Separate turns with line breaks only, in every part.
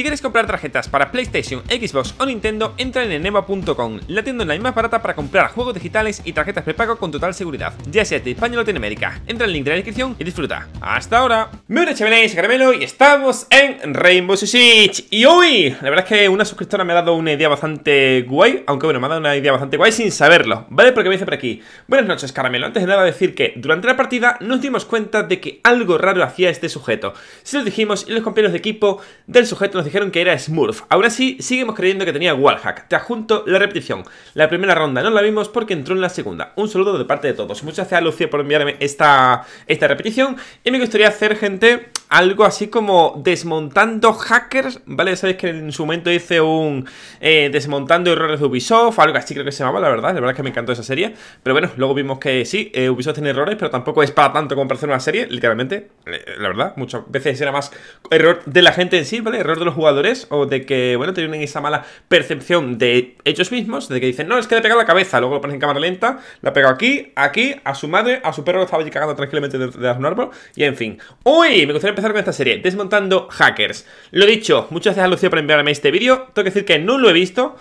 Si quieres comprar tarjetas para PlayStation, Xbox o Nintendo, entra en Enema.com, la tienda online más barata para comprar juegos digitales y tarjetas prepago con total seguridad, ya sea de España o Latinoamérica. Entra en el link de la descripción y disfruta. ¡Hasta ahora! Me una chavales, Caramelo y estamos en Rainbow Six Y hoy, la verdad es que una suscriptora me ha dado una idea bastante guay, aunque bueno, me ha dado una idea bastante guay sin saberlo, ¿vale? Porque me dice por aquí. Buenas noches, Caramelo. Antes de nada decir que durante la partida nos dimos cuenta de que algo raro hacía este sujeto. Se lo dijimos y los compañeros de equipo del sujeto nos dijeron dijeron que era Smurf. Ahora así, seguimos creyendo que tenía wallhack. Te adjunto la repetición. La primera ronda no la vimos porque entró en la segunda. Un saludo de parte de todos. Muchas gracias, Lucía, por enviarme esta, esta repetición. Y me gustaría hacer, gente, algo así como desmontando hackers, ¿vale? Sabéis que en su momento hice un eh, desmontando errores de Ubisoft, algo así creo que se llamaba, la verdad, la verdad es que me encantó esa serie, pero bueno, luego vimos que sí, eh, Ubisoft tiene errores, pero tampoco es para tanto como para hacer una serie, literalmente, la verdad, muchas veces era más error de la gente en sí, ¿vale? Error de los jugadores o de que, bueno, tienen esa mala percepción de ellos mismos, de que dicen, no, es que le he pegado la cabeza, luego lo ponen en cámara lenta, la pegado aquí, aquí, a su madre, a su perro lo estaba allí cagando tranquilamente de, de un árbol, y en fin. Hoy me gustaría empezar con esta serie, desmontando hackers. Lo he dicho, muchas gracias a Lucía por enviarme este vídeo, tengo que decir que no lo he visto.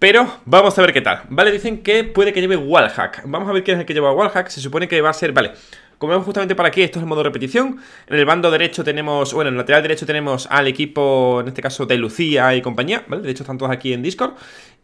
Pero vamos a ver qué tal. Vale, dicen que puede que lleve wallhack. Vamos a ver quién es el que lleva wallhack. Se supone que va a ser, vale, como vemos justamente para aquí, esto es el modo repetición. En el bando derecho tenemos, bueno, en el lateral derecho tenemos al equipo, en este caso, de Lucía y compañía, ¿vale? De hecho, están todos aquí en Discord.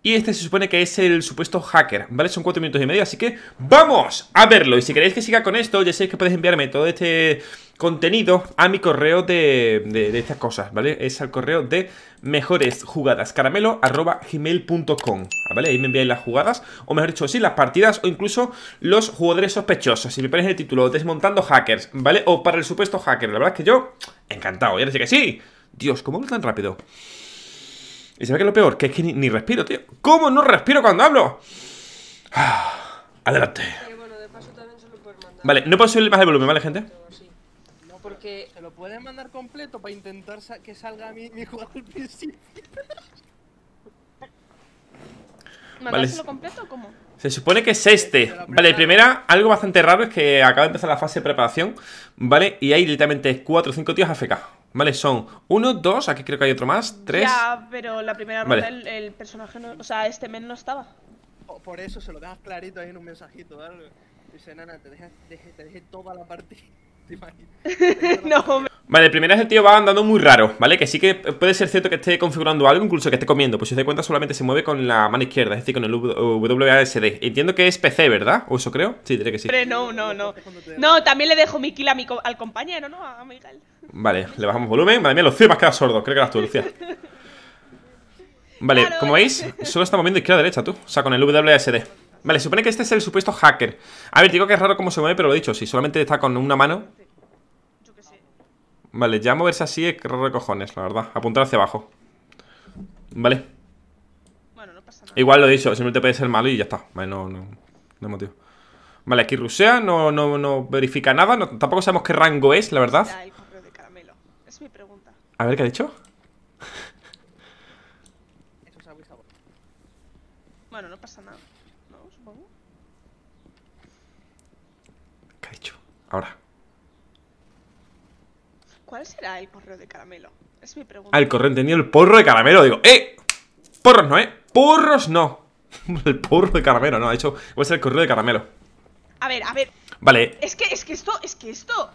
Y este se supone que es el supuesto hacker, ¿vale? Son cuatro minutos y medio, así que ¡vamos a verlo! Y si queréis que siga con esto, ya sabéis que podéis enviarme todo este contenido a mi correo de, de, estas cosas, ¿vale? Es al correo de mejores jugadas mejoresjugadascaramelo.gmail.com, ¿vale? Ahí me enviáis las jugadas, o mejor dicho, sí, las partidas, o incluso los jugadores sospechosos. Si me parece el título, Desmontando Hackers, ¿vale? O para el supuesto hacker, la verdad es que yo, encantado, ahora sí que sí. Dios, ¿cómo es tan rápido? Y se ve que lo peor, que es que ni, respiro, tío. ¿Cómo no respiro cuando hablo? adelante. Eh, vale, no puedo subir más el volumen, ¿vale, gente? No, porque se lo pueden mandar completo para intentar que salga mi, mi juego al principio. completo o cómo? Se supone que es este. Vale, primera, algo bastante raro es que acaba de empezar la fase de preparación, ¿vale? Y hay literalmente 4 o 5 tíos AFK. Vale, son uno, dos, aquí creo que hay otro más, tres. Ya,
pero la primera ronda el, personaje, no, o sea, este men no estaba. Por eso
se lo dejas clarito ahí en un mensajito, Dice, Nana, te te te dejé toda la partida. Vale, primero es Vale, el tío va andando muy raro, ¿vale? Que sí que puede ser cierto que esté configurando algo, incluso que esté comiendo. Pues si os dais cuenta, solamente se mueve con la mano izquierda, es decir, con el WASD. Entiendo que es PC, ¿verdad? ¿O eso creo? Sí, diré que sí.
no, no, no. No, también le dejo mi kill al compañero, ¿no? A Miguel.
Vale, le bajamos volumen. Madre mía, Lucía me has quedado sordo. Creo que eras tú, Lucía. Vale, como veis, solo está moviendo izquierda-derecha, tú. O sea, con el WASD. Vale, supone que este es el supuesto hacker. A ver, digo que es raro cómo se mueve, pero lo he dicho. Si solamente está con una mano, Vale, ya moverse así es recojones, la verdad. Apuntar hacia abajo. Vale. Bueno, no pasa nada. Igual lo he dicho, simplemente puede ser malo y ya está. Vale, no, no, no motivo. Vale, aquí rusea, no, verifica nada. tampoco sabemos qué rango es, la verdad. A ver, ¿qué ha dicho?
Bueno, no pasa nada. ¿No, supongo?
¿Qué ha dicho? Ahora.
¿Cuál será el porro de caramelo? Es mi pregunta. Ah, el correo entendido, el
porro de caramelo. Digo, ¡eh! Porros no, ¿eh? ¡Porros no! el porro de caramelo, no. De hecho, voy a ser el correo de caramelo. A ver, a ver. Vale.
Es que, es que esto, es que esto.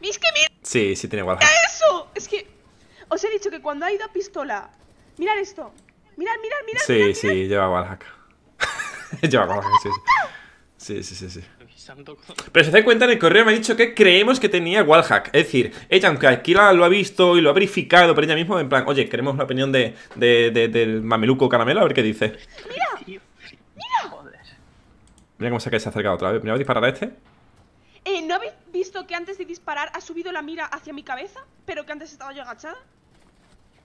es que mira?
Sí, sí tiene igual.
¡Eso! Es que. Os he dicho que cuando ha ido a pistola. Mirad esto. Mirad, mirad, mirad. Sí,
sí, lleva Warhack. lleva Warhack, sí, sí. Sí, sí, sí, sí. Pero se hace cuenta en el correo me ha dicho que creemos que tenía wallhack. Es decir, ella, aunque aquí lo ha visto y lo ha verificado, por ella misma, en plan, oye, queremos la opinión de, del mameluco caramelo, a ver qué dice. ¡Mira! ¡Mira! Joder. Mira cómo se ha acercado otra vez. ¿Me voy a disparar a este.
Eh, ¿No habéis visto que antes de disparar ha subido la mira hacia mi cabeza, pero que antes estaba yo agachada?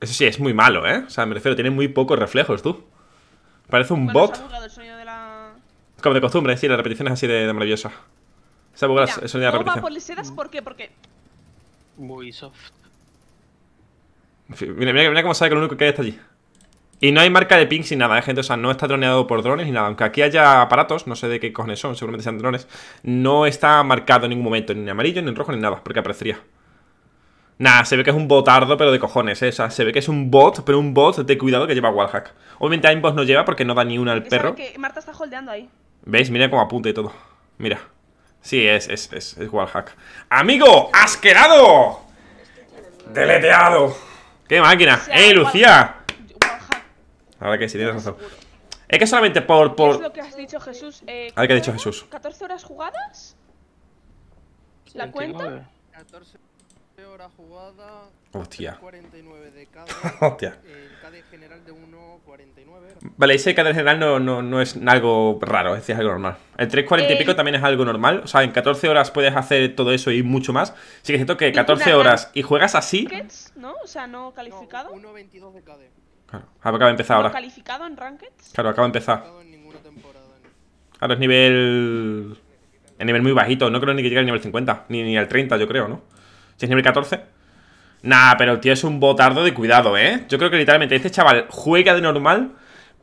Eso sí, es muy malo, ¿eh? O sea, me refiero, tiene muy pocos reflejos, tú. Parece un bot. Como de costumbre, sí, la repetición es así de, maravillosa. Esa ha es
por ¿por qué? Porque...
Muy soft. Mira, mira, mira cómo sabe que lo único que hay está allí. Y no hay marca de ping sin nada, ¿eh, gente. O sea, no está droneado por drones ni nada. Aunque aquí haya aparatos, no sé de qué cojones son, seguramente sean drones. No está marcado en ningún momento, ni en amarillo, ni en rojo, ni nada, porque aparecería. Nada, se ve que es un botardo, pero de cojones, ¿eh? O sea, se ve que es un bot, pero un bot de cuidado que lleva wallhack. Obviamente Einboss no lleva porque no da ni una al perro. Que Marta
está holdeando ahí.
¿Veis? Mira cómo apunta y todo Mira Sí, es, es, es, es wallhack ¡Amigo! ¡Has quedado! ¡Deleteado! ¡Qué máquina! ¡Eh, Lucía! Ahora que sí, tienes razón es que solamente por... por... ¿Qué es lo que
has dicho, Jesús? Eh, a ver, ¿qué ha dicho Jesús? ¿14 horas jugadas? ¿La cuenta?
14 Hora jugada. Hostia. de Hostia. KD general de 1.49. Vale, ese KD general no, es algo raro, es decir, es algo normal. El 3.40 y pico eh, también es algo normal. O sea, en 14 horas puedes hacer todo eso y mucho más. Sí que es cierto que 14 horas y juegas así.
¿no? O sea, no calificado. 1.22 de KD.
Claro, acaba de empezar ahora.
calificado en rankets?
Claro, acaba de empezar. Claro, es nivel. En nivel muy bajito, no creo ni que llegue al nivel 50, ni, ni al 30, yo creo, ¿no? Si es nivel 14. Nah, pero el tío es un botardo de cuidado, ¿eh? Yo creo que literalmente este chaval juega de normal,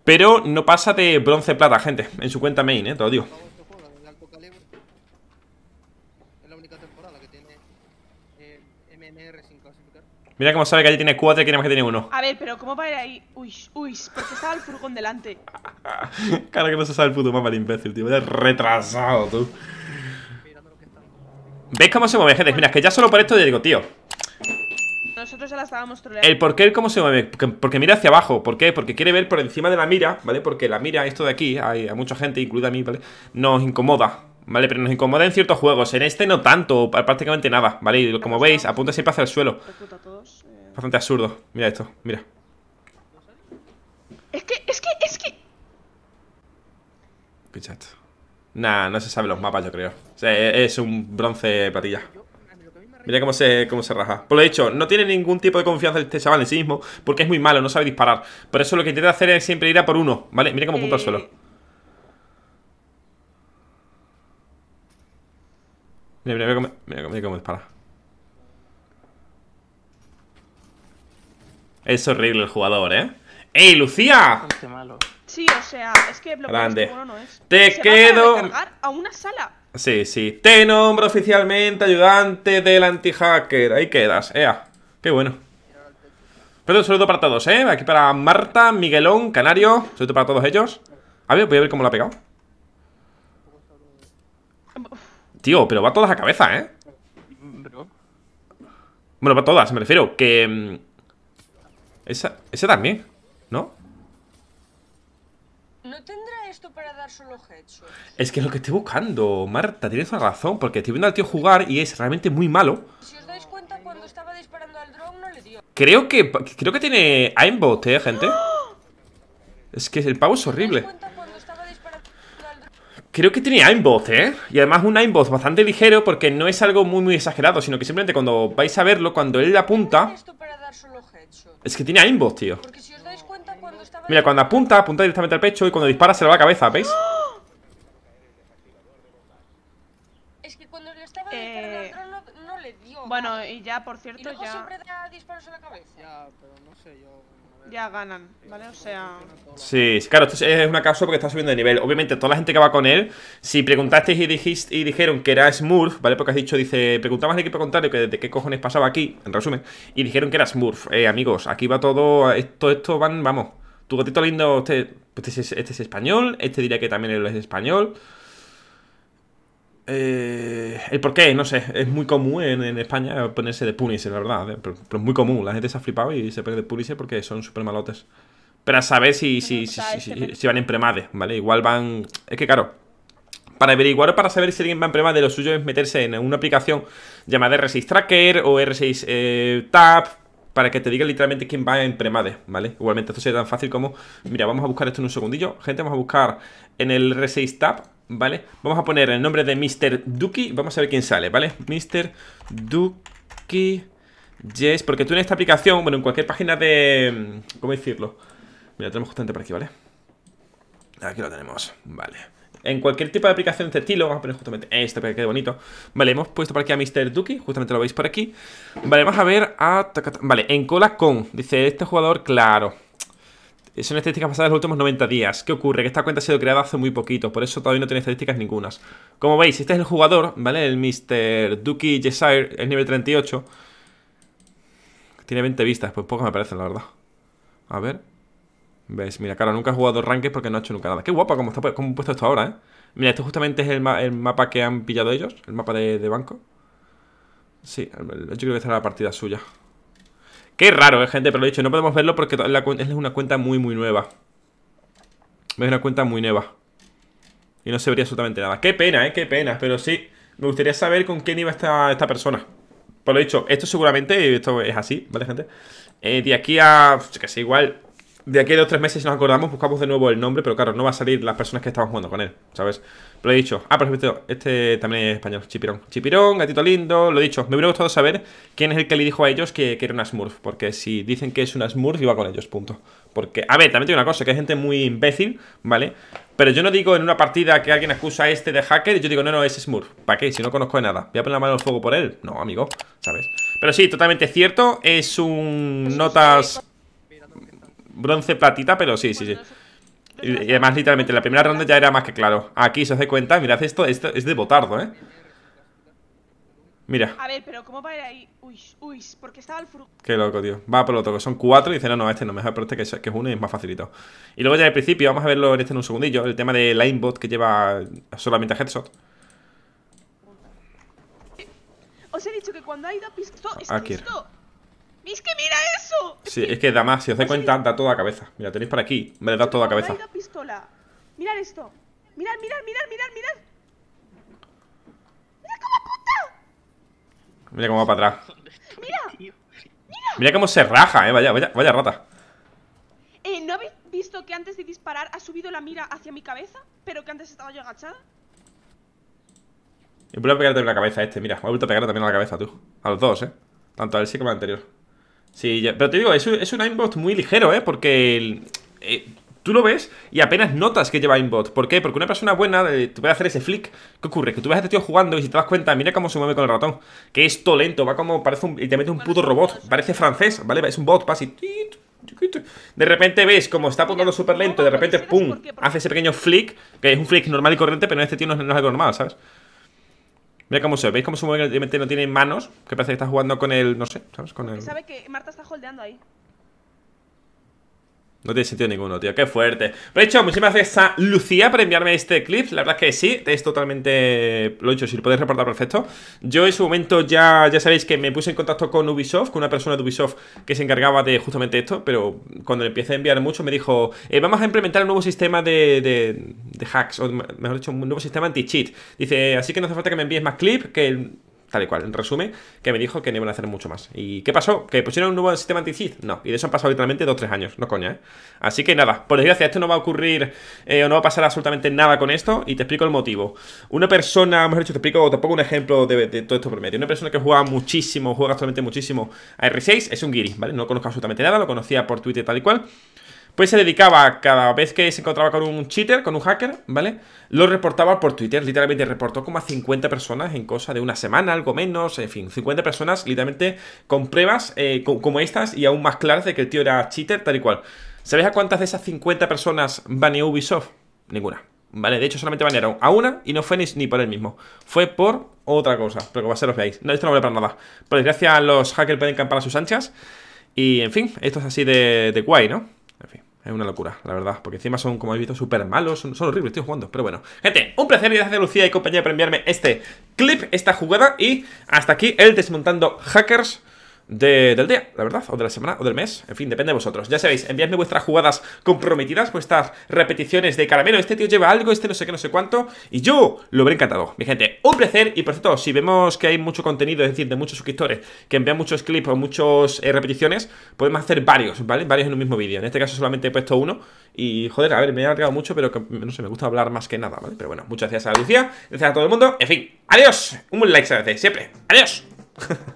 pero no pasa de bronce-plata, gente. En su cuenta main, ¿eh? Te lo digo. Mira cómo sabe que allí tiene cuatro y que más que tiene uno. A ver,
pero ¿cómo va a ir ahí? Uy, uy, porque estaba el furgón delante.
claro que no se sabe el puto mapa el imbécil, tío. he retrasado, tú. ¿Veis cómo se mueve, gente? Mira, es que ya solo por esto ya digo, tío
Nosotros ya la estábamos troleando El
por qué, cómo se mueve porque, mira hacia abajo ¿Por qué? Porque quiere ver por encima de la mira, ¿vale? Porque la mira, esto de aquí, hay, a mucha gente, incluida a mí, ¿vale? Nos incomoda ¿Vale? Pero nos incomoda en ciertos juegos En este no tanto, prácticamente nada, ¿vale? Y como veis, apunta siempre hacia el suelo eh. Bastante absurdo, mira esto, mira Es que, es que, es que chat Nah, no se sabe los mapas, yo creo. O sea, e-, es un bronce platilla. Mira cómo se, cómo se raja. Por lo dicho, no tiene ningún tipo de confianza este chaval en sí mismo porque es muy malo, no sabe disparar. Por eso lo que intenta hacer es siempre ir a por uno, ¿vale? Mira cómo apunta al suelo. Mira, mira, mira, cómo dispara. Es horrible el jugador, ¿eh? ¡Ey, Lucía!
sí, o sea, es que bloquear Grande. no es.
Te quedo. A,
a una sala.
Sí, sí. Te nombro oficialmente ayudante del antihacker. Ahí quedas, ea. Qué bueno. Pero un saludo para todos, ¿eh? Aquí para Marta, Miguelón, Canario. Un saludo para todos ellos. A ver, voy a ver cómo lo ha pegado. Tío, pero va todas a cabeza, ¿eh? Bueno, va todas, me refiero. Que. Mm, esa, esa también.
¿No tendrá esto para dar solo
Es que es lo que estoy buscando, Marta, tienes razón, porque estoy viendo al tío jugar y es realmente muy malo. al le Creo que, creo que tiene aimbot, eh, gente. ¡Ah! Es que el pavo es horrible. Creo que tiene aimbot, ¿eh? Y además un aimbot bastante ligero porque no es algo muy muy exagerado, sino que simplemente cuando vais a verlo, cuando él le apunta... Es que tiene aimbot, tío. Mira, cuando apunta, apunta directamente al pecho y cuando dispara se le va la cabeza, ¿veis?
Es que cuando le estaba eh, no, le dio. Bueno, y ya, por cierto, ya... siempre da disparos a la cabeza. Ya, pero no sé, yo... Ya ganan, ¿vale? O sea...
Sí, claro, esto es una caso porque está subiendo de nivel. Obviamente, toda la gente que va con él, si preguntasteis y, dijiste, y dijeron que era Smurf, ¿vale? Porque has dicho, dice, preguntabas al equipo contrario que de qué cojones pasaba aquí, en resumen, y dijeron que era Smurf. Eh, amigos, aquí va todo esto, esto van, vamos... Tu gatito lindo, este, este, este, es, español. Este diría que también es español. Eh, el por qué, no sé, es muy común en, España ponerse de Punisher, la verdad. Eh, pero, es muy común, la gente se ha flipado y se pone de Punisher porque son súper malotes. Pero saber si, si, si, van en premade, ¿vale? Igual van. Es que claro, para averiguar o para saber si alguien va en premade, lo suyo es meterse en una aplicación llamada R6 Tracker o R6 eh, Tab, para que te diga literalmente quién va en premade, ¿vale? Igualmente, esto sería tan fácil como, mira, vamos a buscar esto en un segundillo, gente, vamos a buscar en el R6 tab, ¿vale? Vamos a poner el nombre de Mr. Duki, vamos a ver quién sale, ¿vale? Mr. Duki Yes, porque tú en esta aplicación, bueno, en cualquier página de... Mm, ¿Cómo decirlo? Mira, tenemos justamente por aquí, ¿vale? Aquí lo tenemos, vale en cualquier tipo de aplicación de este estilo, vamos a poner justamente este para que quede bonito. Vale, hemos puesto por aquí a Mr. Duki, justamente lo veis por aquí. Vale, vamos a ver a... Vale, en cola con, dice este jugador, claro. Son estadísticas basadas de los últimos 90 días. ¿Qué ocurre? Que esta cuenta ha sido creada hace muy poquito, por eso todavía no tiene estadísticas ningunas. Como veis, este es el jugador, ¿vale? El Mr. Duki Jessire, El nivel 38. Tiene 20 vistas, pues poco me parece la verdad. A ver... ¿Ves? Mira, claro, nunca he jugado ranked porque no ha hecho nunca nada. Qué guapa ¿Cómo está puesto esto ahora, ¿eh? Mira, esto justamente es el, mapa que han pillado ellos, el mapa de, banco. Sí, yo creo que esta es la partida suya. Qué raro, ¿eh, gente, pero lo he dicho, no podemos verlo porque es una cuenta muy, muy nueva. Es una cuenta muy nueva. Y no se vería absolutamente nada. Qué pena, ¿eh? Qué pena, pero sí. Me gustaría saber con quién iba esta, esta persona. Por pues lo dicho, esto seguramente, esto es así, ¿vale, gente? Eh, de aquí a, que sé, igual de aquí a dos o tres meses, si nos acordamos, buscamos de nuevo el nombre, pero claro, no va a salir las personas que estaban jugando con él, ¿sabes? Lo he dicho. Ah, por ejemplo, este también es español, Chipirón. Chipirón, gatito lindo, lo he dicho. Me hubiera gustado saber quién es el que le dijo a ellos que, era una Smurf, porque si dicen que es una Smurf, iba con ellos, punto. Porque, a ver, también tengo una cosa, que hay gente muy imbécil, ¿vale? Pero yo no digo en una partida que alguien acusa a este de hacker, y yo digo, no, no, es Smurf. ¿Para qué? Si no conozco de nada. ¿Voy a poner la mano al fuego por él? No, amigo, ¿sabes? Pero sí, totalmente cierto, es un... Pues Notas bronce platita, pero sí, sí, sí. Y además, literalmente, la primera ronda ya era más que claro. Aquí se hace cuenta, mirad esto, esto es de botardo, ¿eh? Mira. A
ver, pero ¿cómo va a ir ahí? Uy, uy, porque estaba el fru...
Qué loco, tío. Va por lo otro, son cuatro y dice, no, no, este no, mejor por este que es, que es uno y es más facilito. Y luego ya al principio, vamos a verlo en este en un segundillo, el tema de linebot que lleva solamente a headshot.
Os he dicho que cuando hay dos Es es que mira
eso. Sí, es que más, si os dais cuenta, da toda la cabeza. Mira, tenéis para aquí. Me da toda la cabeza. mira
pistola. Mirad esto. Mirad, mirad, mirad, mirad, mirad.
Mira cómo apunta. Mira cómo va para atrás.
Mira. Mira.
Mira cómo se raja, eh. Vaya, vaya, vaya rata.
Eh, ¿no habéis visto que antes de disparar ha subido la mira hacia mi cabeza? Pero que antes estaba yo agachada.
Y vuelve a pegarte en la cabeza este, mira. Me ha vuelto a pegar también a la cabeza tú. A los dos, eh. Tanto a él sí como al anterior. Sí, pero te digo, es un, es un aimbot muy ligero, ¿eh? Porque eh, tú lo ves y apenas notas que lleva aimbot. ¿Por qué? Porque una persona buena eh, te puede hacer ese flick. ¿Qué ocurre? Que tú ves a este tío jugando y si te das cuenta, mira cómo se mueve con el ratón. Que es todo lento, va como, parece un, y te mete un puto robot. Parece francés, ¿vale? Es un bot, pasa y... De repente ves como está apuntando súper lento, de repente, ¡pum! Hace ese pequeño flick, que es un flick normal y corriente, pero en este tío no no es algo normal, ¿sabes? Mira cómo se ve. ¿Veis cómo se mueve? No tiene manos. Que parece que está jugando con el. No sé, ¿sabes? Con el... Sabe
que Marta está holdeando ahí.
No tiene sentido ninguno, tío, qué fuerte Pero de hecho, muchísimas gracias a Lucía por enviarme este clip La verdad es que sí, es totalmente Lo he hecho, si lo podéis reportar, perfecto Yo en su momento ya, ya sabéis que me puse en contacto con Ubisoft Con una persona de Ubisoft que se encargaba de justamente esto Pero cuando le empecé a enviar mucho me dijo eh, Vamos a implementar un nuevo sistema de, de, de hacks O mejor dicho, un nuevo sistema anti-cheat Dice, así que no hace falta que me envíes más clip Que tal y cual, en resumen, que me dijo que no iban a hacer mucho más. ¿Y qué pasó? ¿Que pusieron un nuevo sistema anti No, y de eso han pasado literalmente 2-3 años, no coña, ¿eh? Así que nada, por desgracia, esto no va a ocurrir eh, o no va a pasar absolutamente nada con esto, y te explico el motivo. Una persona, mejor dicho, te explico, te pongo un ejemplo de, todo esto por medio. Una persona que juega muchísimo, juega actualmente muchísimo a R6, es un guiri, ¿vale? No conozco absolutamente nada, lo conocía por Twitter tal y cual. Pues se dedicaba cada vez que se encontraba con un cheater, con un hacker, ¿vale? Lo reportaba por Twitter, literalmente reportó como a 50 personas en cosa de una semana, algo menos, en fin, 50 personas literalmente con pruebas eh, como estas y aún más claras de que el tío era cheater, tal y cual. ¿Sabéis a cuántas de esas 50 personas baneó Ubisoft? Ninguna. Vale, de hecho solamente banearon a una y no fue ni, por él mismo. Fue por otra cosa, pero como va a ser os veáis. No, esto no vale para nada. Por desgracia los hackers pueden campar a sus anchas. Y en fin, esto es así de, de guay, ¿no? Es una locura, la verdad. Porque encima son, como habéis visto, súper malos. Son, horribles, estoy jugando. Pero bueno. Gente, un placer y gracias a Lucía y compañía por enviarme este clip, esta jugada. Y hasta aquí el Desmontando Hackers del día, la verdad, o de la semana, o del mes, en fin, depende de vosotros. Ya sabéis, enviadme vuestras jugadas comprometidas, vuestras repeticiones de caramelo, este tío lleva algo, este no sé qué, no sé cuánto, y yo lo habré encantado. Mi gente, un placer, y por cierto, si vemos que hay mucho contenido, es decir, de muchos suscriptores, que envían muchos clips o muchas eh, repeticiones, podemos hacer varios, ¿vale? Varios en un mismo vídeo, en este caso solamente he puesto uno, y joder, a ver, me he alargado mucho, pero no sé, me gusta hablar más que nada, ¿vale? Pero bueno, muchas gracias a Lucía, gracias a todo el mundo, en fin, adiós, un buen like siempre, adiós.